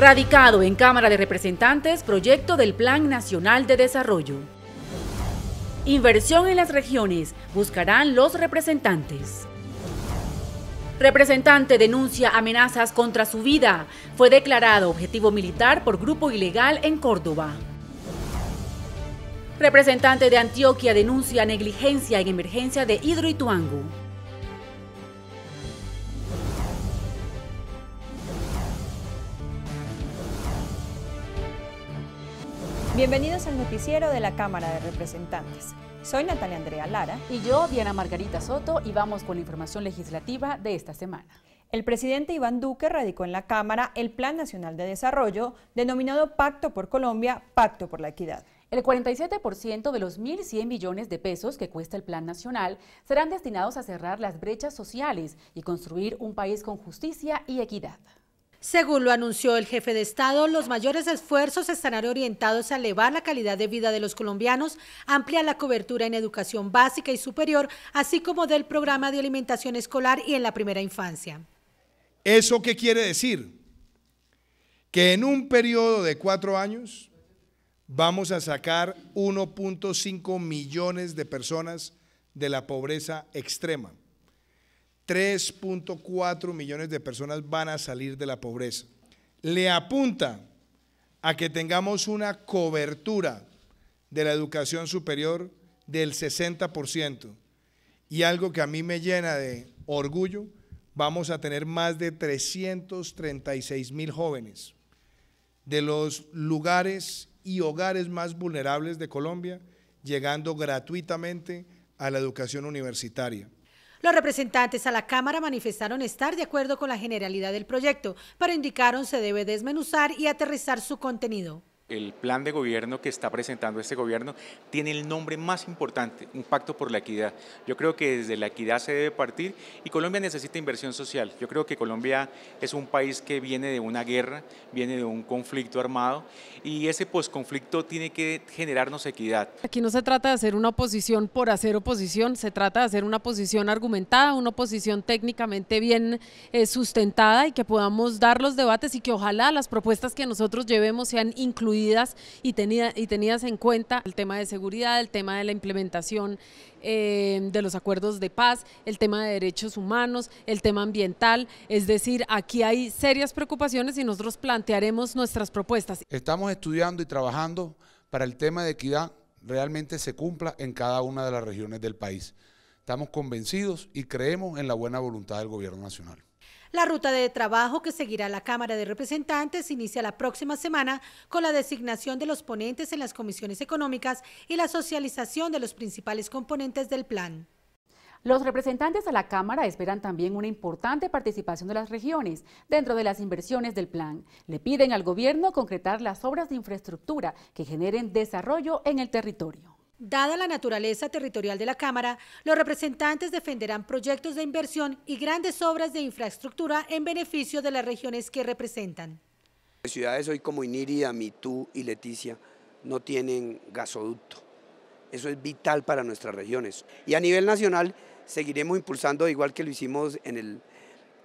radicado en Cámara de Representantes proyecto del Plan Nacional de Desarrollo. Inversión en las regiones buscarán los representantes. Representante denuncia amenazas contra su vida. Fue declarado objetivo militar por grupo ilegal en Córdoba. Representante de Antioquia denuncia negligencia en emergencia de Hidroituango. Bienvenidos al noticiero de la Cámara de Representantes. Soy Natalia Andrea Lara. Y yo, Diana Margarita Soto, y vamos con la información legislativa de esta semana. El presidente Iván Duque radicó en la Cámara el Plan Nacional de Desarrollo, denominado Pacto por Colombia, Pacto por la Equidad. El 47% de los 1.100 millones de pesos que cuesta el Plan Nacional serán destinados a cerrar las brechas sociales y construir un país con justicia y equidad. Según lo anunció el jefe de Estado, los mayores esfuerzos estarán orientados a elevar la calidad de vida de los colombianos, ampliar la cobertura en educación básica y superior, así como del programa de alimentación escolar y en la primera infancia. ¿Eso qué quiere decir? Que en un periodo de cuatro años vamos a sacar 1.5 millones de personas de la pobreza extrema. 3.4 millones de personas van a salir de la pobreza. Le apunta a que tengamos una cobertura de la educación superior del 60%. Y algo que a mí me llena de orgullo, vamos a tener más de 336 mil jóvenes de los lugares y hogares más vulnerables de Colombia, llegando gratuitamente a la educación universitaria. Los representantes a la Cámara manifestaron estar de acuerdo con la generalidad del proyecto, pero indicaron se debe desmenuzar y aterrizar su contenido el plan de gobierno que está presentando este gobierno tiene el nombre más importante, un pacto por la equidad. Yo creo que desde la equidad se debe partir y Colombia necesita inversión social. Yo creo que Colombia es un país que viene de una guerra, viene de un conflicto armado y ese posconflicto tiene que generarnos equidad. Aquí no se trata de hacer una oposición por hacer oposición, se trata de hacer una posición argumentada, una oposición técnicamente bien eh, sustentada y que podamos dar los debates y que ojalá las propuestas que nosotros llevemos sean incluidas y, y tenidas en cuenta el tema de seguridad, el tema de la implementación eh, de los acuerdos de paz, el tema de derechos humanos, el tema ambiental, es decir, aquí hay serias preocupaciones y nosotros plantearemos nuestras propuestas. Estamos estudiando y trabajando para el tema de equidad realmente se cumpla en cada una de las regiones del país. Estamos convencidos y creemos en la buena voluntad del Gobierno Nacional. La ruta de trabajo que seguirá la Cámara de Representantes inicia la próxima semana con la designación de los ponentes en las comisiones económicas y la socialización de los principales componentes del plan. Los representantes a la Cámara esperan también una importante participación de las regiones dentro de las inversiones del plan. Le piden al gobierno concretar las obras de infraestructura que generen desarrollo en el territorio. Dada la naturaleza territorial de la Cámara, los representantes defenderán proyectos de inversión y grandes obras de infraestructura en beneficio de las regiones que representan. Las ciudades hoy como Inírida, Mitú y Leticia no tienen gasoducto. Eso es vital para nuestras regiones. Y a nivel nacional seguiremos impulsando, igual que lo hicimos en,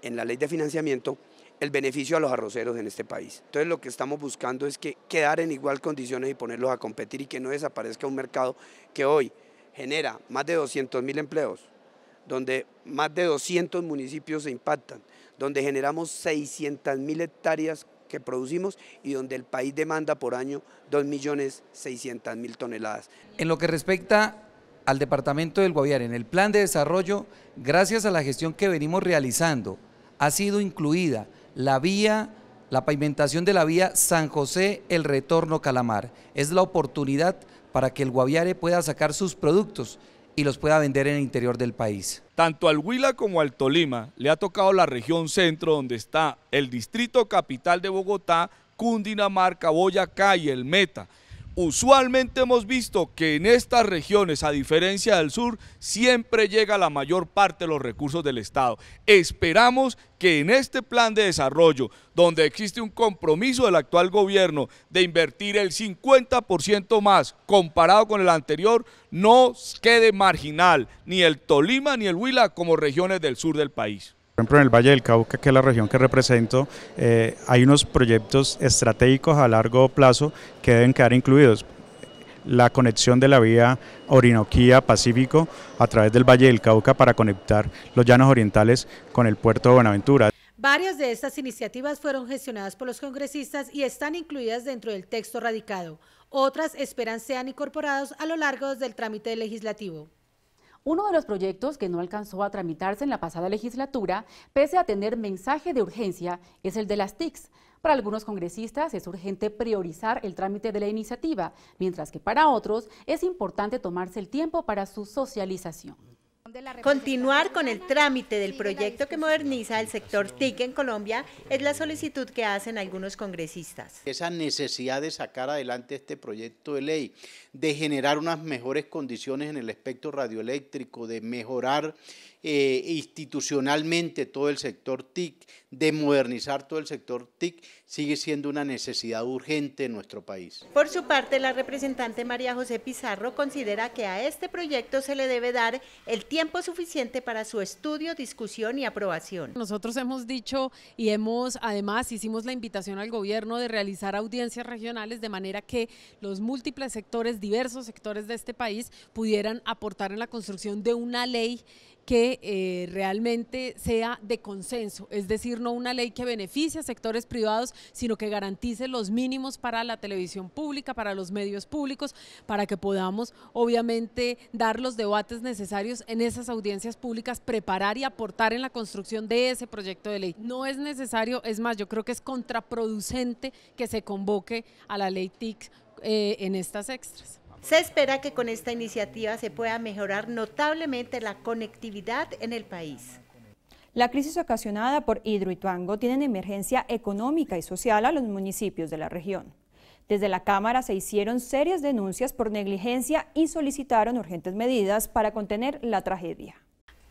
en la ley de financiamiento, el beneficio a los arroceros en este país. Entonces lo que estamos buscando es que quedar en igual condiciones y ponerlos a competir y que no desaparezca un mercado que hoy genera más de 200 mil empleos, donde más de 200 municipios se impactan, donde generamos 600 mil hectáreas que producimos y donde el país demanda por año 2.600.000 toneladas. En lo que respecta al departamento del Guaviare, en el plan de desarrollo, gracias a la gestión que venimos realizando ha sido incluida la vía, la pavimentación de la vía San José El Retorno Calamar. Es la oportunidad para que el Guaviare pueda sacar sus productos y los pueda vender en el interior del país. Tanto al Huila como al Tolima le ha tocado la región centro donde está el distrito capital de Bogotá, Cundinamarca, Boyacá y el Meta. Usualmente hemos visto que en estas regiones, a diferencia del sur, siempre llega la mayor parte de los recursos del Estado. Esperamos que en este plan de desarrollo, donde existe un compromiso del actual gobierno de invertir el 50% más comparado con el anterior, no quede marginal ni el Tolima ni el Huila como regiones del sur del país. Por ejemplo, en el Valle del Cauca, que es la región que represento, eh, hay unos proyectos estratégicos a largo plazo que deben quedar incluidos. La conexión de la vía Orinoquía-Pacífico a través del Valle del Cauca para conectar los llanos orientales con el puerto de Buenaventura. Varias de estas iniciativas fueron gestionadas por los congresistas y están incluidas dentro del texto radicado. Otras esperan sean incorporadas a lo largo del trámite legislativo. Uno de los proyectos que no alcanzó a tramitarse en la pasada legislatura, pese a tener mensaje de urgencia, es el de las TICs. Para algunos congresistas es urgente priorizar el trámite de la iniciativa, mientras que para otros es importante tomarse el tiempo para su socialización. Continuar con el trámite del proyecto que moderniza el sector TIC en Colombia es la solicitud que hacen algunos congresistas. Esa necesidad de sacar adelante este proyecto de ley, de generar unas mejores condiciones en el espectro radioeléctrico, de mejorar eh, institucionalmente todo el sector TIC, de modernizar todo el sector TIC, sigue siendo una necesidad urgente en nuestro país. Por su parte, la representante María José Pizarro considera que a este proyecto se le debe dar el tiempo suficiente para su estudio, discusión y aprobación. Nosotros hemos dicho y hemos, además, hicimos la invitación al gobierno de realizar audiencias regionales de manera que los múltiples sectores, diversos sectores de este país, pudieran aportar en la construcción de una ley que eh, realmente sea de consenso, es decir, no una ley que beneficie a sectores privados, sino que garantice los mínimos para la televisión pública, para los medios públicos, para que podamos obviamente dar los debates necesarios en esas audiencias públicas, preparar y aportar en la construcción de ese proyecto de ley. No es necesario, es más, yo creo que es contraproducente que se convoque a la ley TIC eh, en estas extras. Se espera que con esta iniciativa se pueda mejorar notablemente la conectividad en el país. La crisis ocasionada por Hidroituango tiene emergencia económica y social a los municipios de la región. Desde la Cámara se hicieron serias denuncias por negligencia y solicitaron urgentes medidas para contener la tragedia.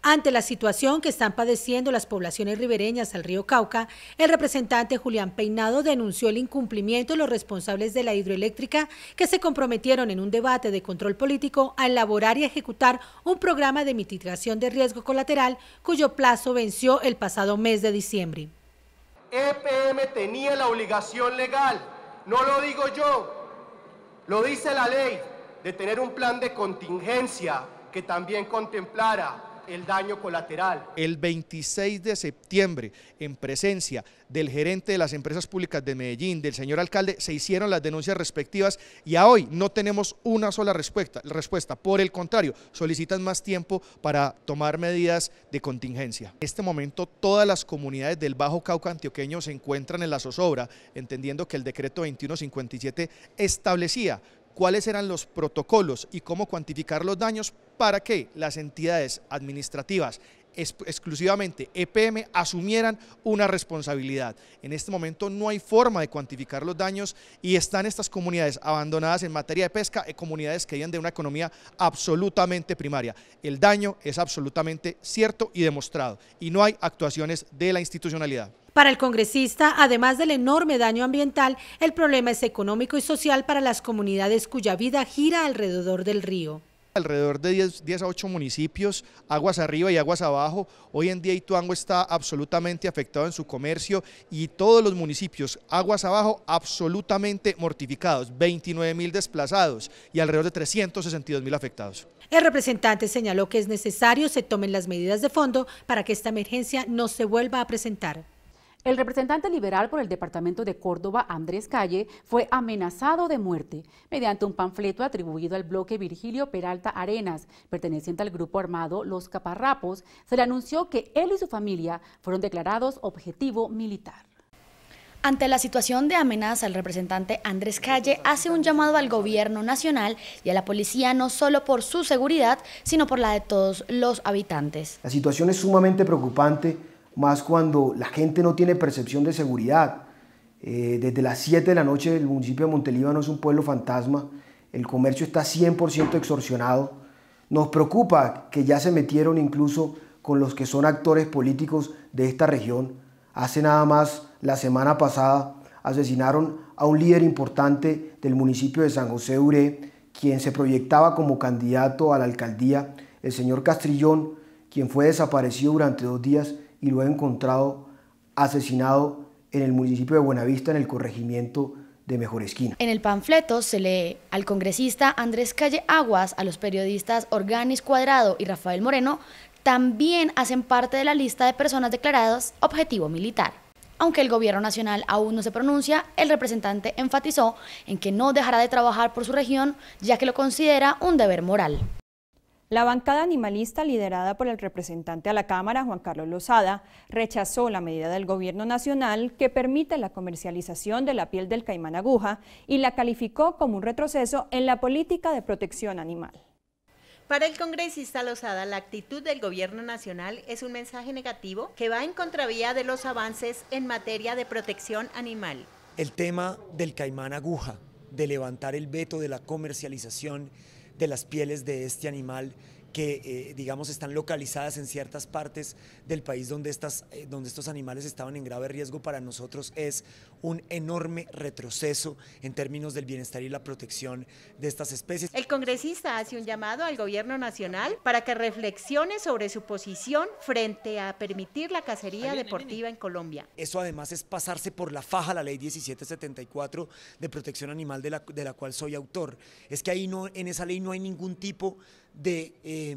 Ante la situación que están padeciendo las poblaciones ribereñas al río Cauca, el representante Julián Peinado denunció el incumplimiento de los responsables de la hidroeléctrica que se comprometieron en un debate de control político a elaborar y ejecutar un programa de mitigación de riesgo colateral cuyo plazo venció el pasado mes de diciembre. EPM tenía la obligación legal, no lo digo yo, lo dice la ley, de tener un plan de contingencia que también contemplara el daño colateral. El 26 de septiembre, en presencia del gerente de las empresas públicas de Medellín, del señor alcalde, se hicieron las denuncias respectivas y a hoy no tenemos una sola respuesta. respuesta. Por el contrario, solicitan más tiempo para tomar medidas de contingencia. En este momento, todas las comunidades del Bajo Cauca antioqueño se encuentran en la zozobra, entendiendo que el decreto 2157 establecía cuáles eran los protocolos y cómo cuantificar los daños para que las entidades administrativas exclusivamente EPM asumieran una responsabilidad. En este momento no hay forma de cuantificar los daños y están estas comunidades abandonadas en materia de pesca, eh, comunidades que viven de una economía absolutamente primaria. El daño es absolutamente cierto y demostrado y no hay actuaciones de la institucionalidad. Para el congresista, además del enorme daño ambiental, el problema es económico y social para las comunidades cuya vida gira alrededor del río alrededor de 10, a 8 municipios, aguas arriba y aguas abajo. Hoy en día Ituango está absolutamente afectado en su comercio y todos los municipios, aguas abajo, absolutamente mortificados, 29 mil desplazados y alrededor de 362 mil afectados. El representante señaló que es necesario se tomen las medidas de fondo para que esta emergencia no se vuelva a presentar. El representante liberal por el departamento de Córdoba, Andrés Calle, fue amenazado de muerte mediante un panfleto atribuido al bloque Virgilio Peralta Arenas, perteneciente al grupo armado Los Caparrapos. Se le anunció que él y su familia fueron declarados objetivo militar. Ante la situación de amenaza, el representante Andrés Calle hace un llamado al gobierno nacional y a la policía no solo por su seguridad, sino por la de todos los habitantes. La situación es sumamente preocupante más cuando la gente no tiene percepción de seguridad. Eh, desde las 7 de la noche el municipio de Montelíbano es un pueblo fantasma, el comercio está 100% extorsionado. Nos preocupa que ya se metieron incluso con los que son actores políticos de esta región. Hace nada más la semana pasada asesinaron a un líder importante del municipio de San José Uré, quien se proyectaba como candidato a la alcaldía, el señor Castrillón, quien fue desaparecido durante dos días y lo he encontrado asesinado en el municipio de Buenavista, en el corregimiento de Mejor Esquina. En el panfleto se lee al congresista Andrés Calle Aguas, a los periodistas Organis Cuadrado y Rafael Moreno, también hacen parte de la lista de personas declaradas objetivo militar. Aunque el gobierno nacional aún no se pronuncia, el representante enfatizó en que no dejará de trabajar por su región, ya que lo considera un deber moral. La bancada animalista, liderada por el representante a la Cámara, Juan Carlos Lozada, rechazó la medida del Gobierno Nacional que permite la comercialización de la piel del caimán aguja y la calificó como un retroceso en la política de protección animal. Para el congresista Lozada, la actitud del gobierno nacional es un mensaje negativo que va en contravía de los avances en materia de protección animal. El tema del caimán aguja, de levantar el veto de la comercialización de las pieles de este animal que eh, digamos están localizadas en ciertas partes del país donde, estas, eh, donde estos animales estaban en grave riesgo para nosotros es un enorme retroceso en términos del bienestar y la protección de estas especies. El congresista hace un llamado al gobierno nacional para que reflexione sobre su posición frente a permitir la cacería deportiva en Colombia. Eso además es pasarse por la faja la ley 1774 de protección animal de la, cual soy autor. Es que ahí no, en esa ley no hay ningún tipo de... Eh,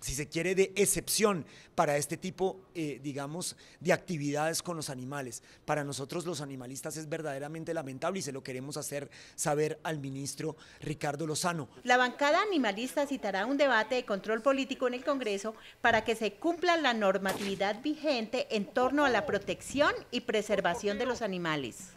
si se quiere, de excepción para este tipo, eh, digamos, de actividades con los animales. Para nosotros los animalistas es verdaderamente lamentable y se lo queremos hacer saber al ministro Ricardo Lozano. La bancada animalista citará un debate de control político en el Congreso para que se cumpla la normatividad vigente en torno a la protección y preservación de los animales.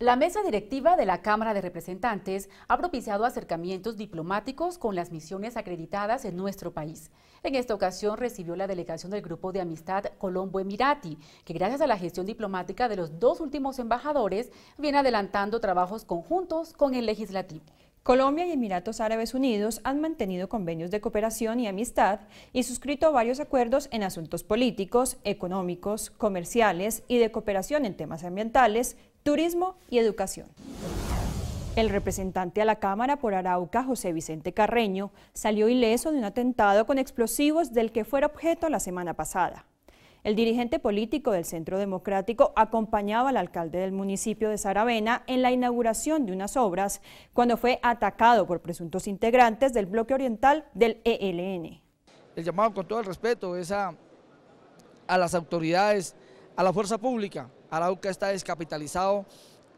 La mesa directiva de la Cámara de Representantes ha propiciado acercamientos diplomáticos con las misiones acreditadas en nuestro país. En esta ocasión recibió la delegación del Grupo de Amistad Colombo-Emirati, que gracias a la gestión diplomática de los dos últimos embajadores viene adelantando trabajos conjuntos con el legislativo. Colombia y Emiratos Árabes Unidos han mantenido convenios de cooperación y amistad y suscrito varios acuerdos en asuntos políticos, económicos, comerciales y de cooperación en temas ambientales, turismo y educación. El representante a la Cámara por Arauca, José Vicente Carreño, salió ileso de un atentado con explosivos del que fuera objeto la semana pasada. El dirigente político del Centro Democrático acompañaba al alcalde del municipio de Saravena en la inauguración de unas obras cuando fue atacado por presuntos integrantes del bloque oriental del ELN. El llamado con todo el respeto es a, las autoridades, a la fuerza pública. a Arauca está descapitalizado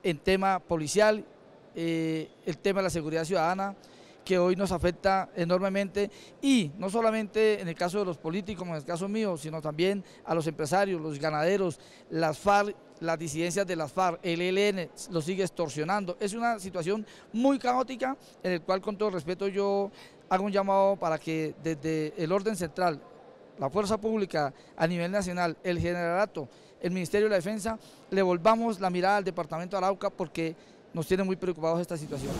en tema policial, eh, el tema de la seguridad ciudadana, que hoy nos afecta enormemente y no solamente en el caso de los políticos, en el caso mío, sino también a los empresarios, los ganaderos, las FARC, las disidencias de las FARC, el ELN lo sigue extorsionando. Es una situación muy caótica en el cual con todo respeto yo hago un llamado para que desde el orden central, la fuerza pública a nivel nacional, el generalato, el Ministerio de la Defensa, le volvamos la mirada al Departamento de Arauca porque nos tiene muy preocupados esta situación.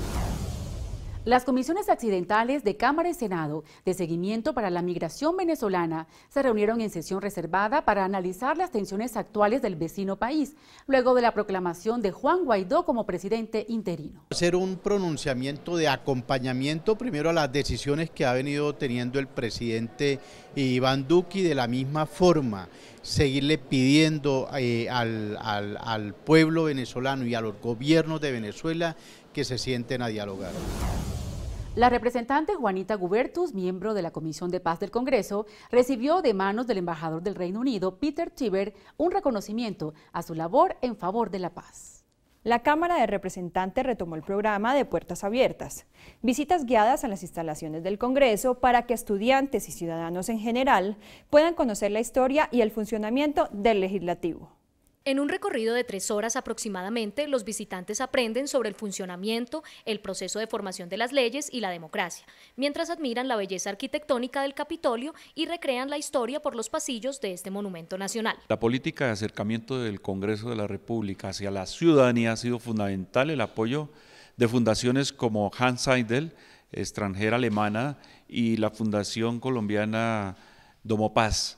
Las comisiones accidentales de Cámara y Senado de seguimiento para la migración venezolana se reunieron en sesión reservada para analizar las tensiones actuales del vecino país, luego de la proclamación de Juan Guaidó como presidente interino. Hacer un pronunciamiento de acompañamiento primero a las decisiones que ha venido teniendo el presidente Iván Duque y de la misma forma seguirle pidiendo eh, al, al pueblo venezolano y a los gobiernos de Venezuela que se sienten a dialogar. La representante Juanita Gubertus, miembro de la Comisión de Paz del Congreso, recibió de manos del embajador del Reino Unido, Peter Tiber, un reconocimiento a su labor en favor de la paz. La Cámara de Representantes retomó el programa de Puertas Abiertas, visitas guiadas a las instalaciones del Congreso para que estudiantes y ciudadanos en general puedan conocer la historia y el funcionamiento del legislativo. En un recorrido de tres horas aproximadamente, los visitantes aprenden sobre el funcionamiento, el proceso de formación de las leyes y la democracia, mientras admiran la belleza arquitectónica del Capitolio y recrean la historia por los pasillos de este monumento nacional. La política de acercamiento del Congreso de la República hacia la ciudadanía ha sido fundamental el apoyo de fundaciones como Hans Seidel, extranjera alemana, y la Fundación Colombiana Domopaz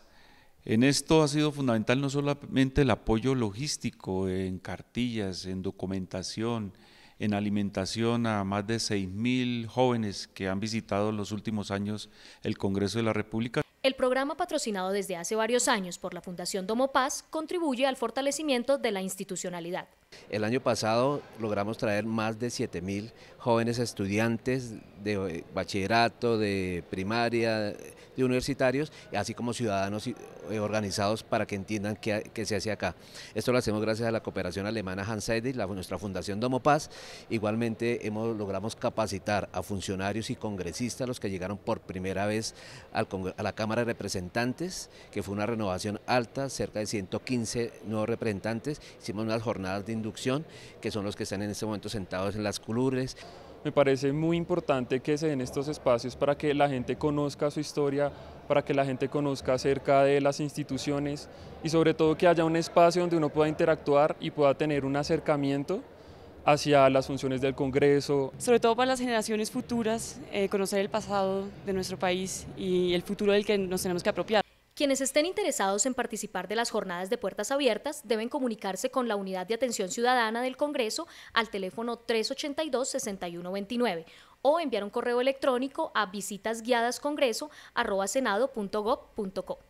en esto ha sido fundamental no solamente el apoyo logístico en cartillas, en documentación, en alimentación a más de 6.000 jóvenes que han visitado en los últimos años el Congreso de la República, el programa patrocinado desde hace varios años por la Fundación Domopaz contribuye al fortalecimiento de la institucionalidad. El año pasado logramos traer más de 7.000 jóvenes estudiantes de bachillerato, de primaria, de universitarios, así como ciudadanos eh, organizados para que entiendan qué, se hace acá. Esto lo hacemos gracias a la cooperación alemana Hans nuestra fundación Domopaz. Igualmente hemos, logramos capacitar a funcionarios y congresistas, los que llegaron por primera vez a la Cámara de Representantes, que fue una renovación alta, cerca de 115 nuevos representantes. Hicimos unas jornadas de inducción, que son los que están en este momento sentados en las culures. Me parece muy importante que se den estos espacios para que la gente conozca su historia, para que la gente conozca acerca de las instituciones y sobre todo que haya un espacio donde uno pueda interactuar y pueda tener un acercamiento hacia las funciones del Congreso. Sobre todo para las generaciones futuras, eh, conocer el pasado de nuestro país y el futuro del que nos tenemos que apropiar. Quienes estén interesados en participar de las jornadas de puertas abiertas deben comunicarse con la Unidad de Atención Ciudadana del Congreso al teléfono 382-6129 o enviar un correo electrónico a visitasguiadascongreso.gov.co.